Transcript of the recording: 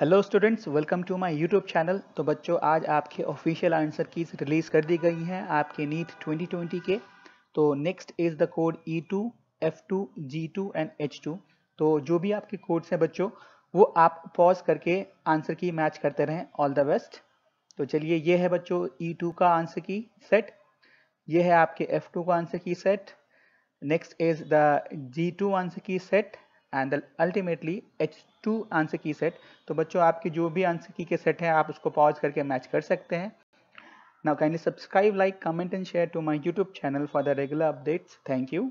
hello students welcome to my YouTube channel तो बच्चों आज आपके ऑफिशियल आंसर कीज रिलीज़ कर दी गई हैं आपके नीट 2020 के तो next is the code E two F two G two and H two तो जो भी आपके कोड्स हैं बच्चों वो आप पॉज करके आंसर की मैच करते रहें ऑल द बेस्ट तो चलिए ये है बच्चों ई e टू का आंसर की सेट ये है आपके एफ टू का answer key set next is the G two answer key set and ultimately H two answer key set तो बच्चों आपके जो भी आंसर की के सेट है आप उसको पॉज करके मैच कर सकते हैं now kindly subscribe like comment and share to my YouTube channel for the regular updates thank you